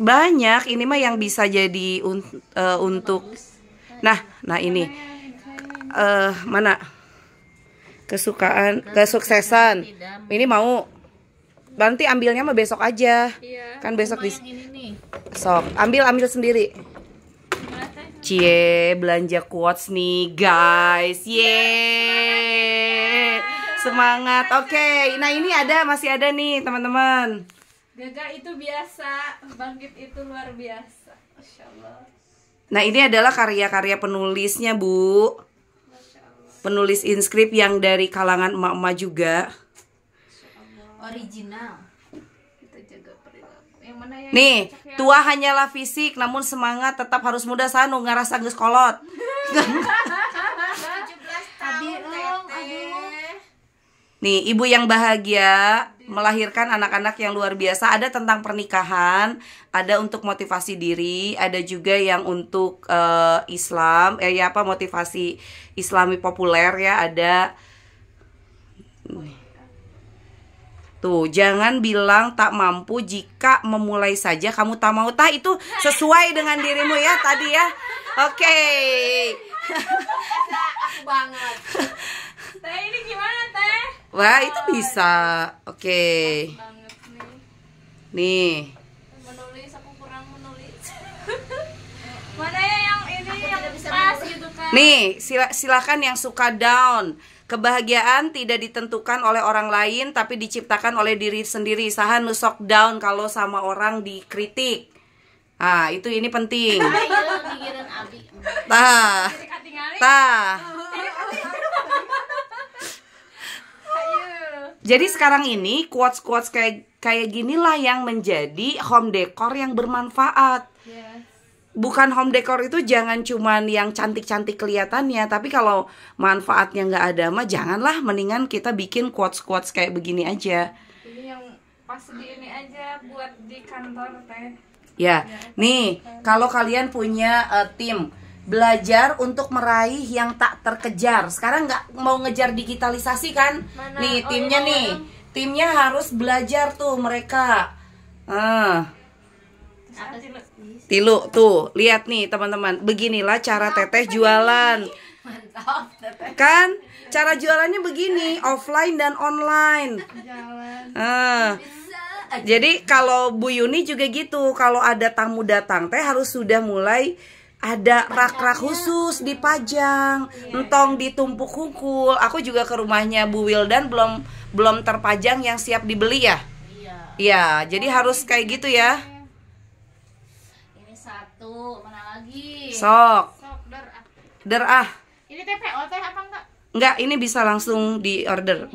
banyak ini mah yang bisa jadi un, uh, untuk nah nah ini uh, mana kesukaan kesuksesan ini mau nanti ambilnya mah besok aja iya, kan besok di sok ambil ambil sendiri cie belanja quotes nih guys iya, ye semangat ya. oke okay. nah ini ada masih ada nih teman-teman Gagal itu biasa, bangkit itu luar biasa. Masya Allah. Nah ini adalah karya-karya penulisnya Bu Penulis inskrip yang dari kalangan emak-emak juga Original Nih, ya? tua hanyalah fisik namun semangat tetap harus muda sanu nggak nggak kolot. 17 tahun, Nih, ibu yang bahagia, melahirkan anak-anak yang luar biasa. Ada tentang pernikahan, ada untuk motivasi diri, ada juga yang untuk uh, Islam, eh ya apa motivasi Islami populer ya ada. Tuh, jangan bilang tak mampu jika memulai saja kamu tak mau tah itu sesuai dengan dirimu ya tadi ya. Oke. Okay. banget. Nah, ini gimana Wah, itu bisa. Oke. Okay. Nih. Menulis aku kurang menulis. Mana ya yang ini aku yang bisa pas menulis. gitu kan. Nih, sila silakan yang suka down. Kebahagiaan tidak ditentukan oleh orang lain tapi diciptakan oleh diri sendiri. Sahan nusok down kalau sama orang dikritik. Ah, itu ini penting. Ah, iya, tah. Tah. Oh. Jadi sekarang ini quotes-quotes kayak kayak ginilah yang menjadi home decor yang bermanfaat. Yes. Bukan home decor itu jangan cuman yang cantik-cantik kelihatannya, tapi kalau manfaatnya nggak ada mah janganlah mendingan kita bikin quotes-quotes kayak begini aja. Ini yang pas di ini aja buat di kantor teh. Ya, ya nih kalau kalian punya uh, tim belajar untuk meraih yang tak terkejar. Sekarang nggak mau ngejar digitalisasi kan? Mana? Nih oh, iya, timnya oh, nih, timnya harus belajar tuh mereka. Ah. Tilu tuh lihat nih teman-teman, beginilah cara teteh jualan. Kan cara jualannya begini, offline dan online. Ah. Jadi kalau Bu Yuni juga gitu, kalau ada tamu datang teh harus sudah mulai ada rak-rak khusus dipajang, yeah. entong ditumpuk hukul. Aku juga ke rumahnya Bu Wildan belum belum terpajang yang siap dibeli ya. Iya. Iya, jadi oh, harus kayak gitu ya. Ini satu, mana lagi? Sok. Sok derah. Derah. Ini TPO teh apa enggak? Enggak, ini bisa langsung di order.